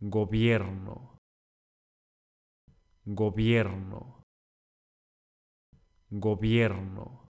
gobierno, gobierno, gobierno.